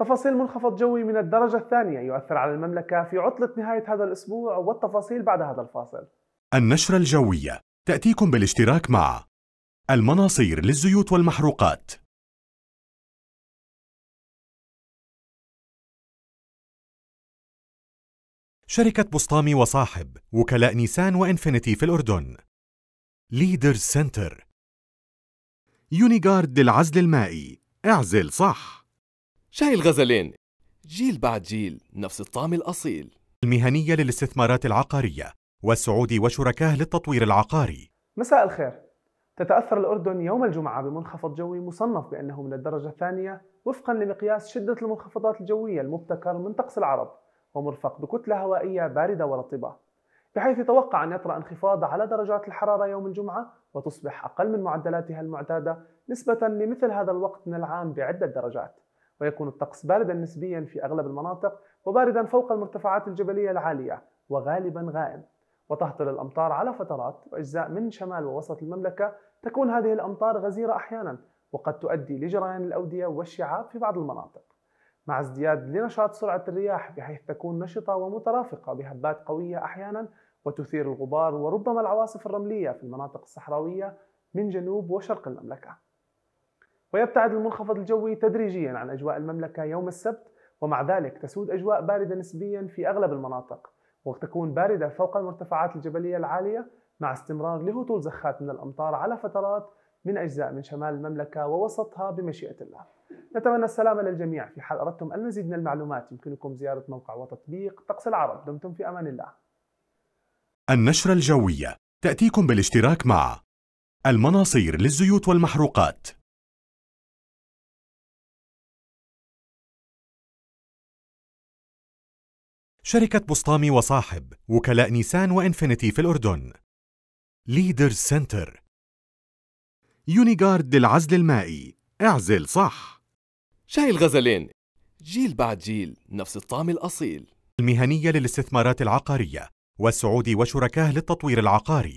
تفاصيل منخفض جوي من الدرجة الثانية يؤثر على المملكة في عطلة نهاية هذا الأسبوع والتفاصيل بعد هذا الفاصل النشرة الجوية تأتيكم بالاشتراك مع المناصير للزيوت والمحروقات شركة بسطامي وصاحب وكلاء نيسان وإنفينيتي في الأردن ليدرز سنتر يونيغارد للعزل المائي اعزل صح شاي الغزلين جيل بعد جيل نفس الطعم الأصيل المهنية للاستثمارات العقارية والسعودي وشركاه للتطوير العقاري مساء الخير تتأثر الأردن يوم الجمعة بمنخفض جوي مصنف بأنه من الدرجة الثانية وفقا لمقياس شدة المنخفضات الجوية المبتكر من طقس العرب ومرفق بكتلة هوائية باردة ورطبة بحيث يتوقع أن يطرأ انخفاض على درجات الحرارة يوم الجمعة وتصبح أقل من معدلاتها المعتادة نسبة لمثل هذا الوقت من العام بعدة درجات ويكون الطقس باردا نسبيا في أغلب المناطق وباردا فوق المرتفعات الجبلية العالية وغالبا غائم وتهطل الأمطار على فترات وأجزاء من شمال ووسط المملكة تكون هذه الأمطار غزيرة أحيانا وقد تؤدي لجريان الأودية والشعاب في بعض المناطق مع ازدياد لنشاط سرعة الرياح بحيث تكون نشطة ومترافقة بهبات قوية أحيانا وتثير الغبار وربما العواصف الرملية في المناطق الصحراوية من جنوب وشرق المملكة ويبتعد المنخفض الجوي تدريجيا عن أجواء المملكة يوم السبت ومع ذلك تسود أجواء باردة نسبيا في أغلب المناطق وتكون باردة فوق المرتفعات الجبلية العالية مع استمرار لهطول زخات من الأمطار على فترات من أجزاء من شمال المملكة ووسطها بمشيئة الله نتمنى السلامة للجميع في حال أردتم المزيد من المعلومات يمكنكم زيارة موقع وتطبيق طقس العرب دمتم في أمان الله النشرة الجوية تأتيكم بالاشتراك مع المناصير للزيوت والمحروقات شركة بسطامي وصاحب وكلاء نيسان وإنفينيتي في الأردن ليدر سنتر يونيغارد للعزل المائي اعزل صح شاي الغزلين جيل بعد جيل نفس الطعم الأصيل المهنية للاستثمارات العقارية والسعودي وشركاه للتطوير العقاري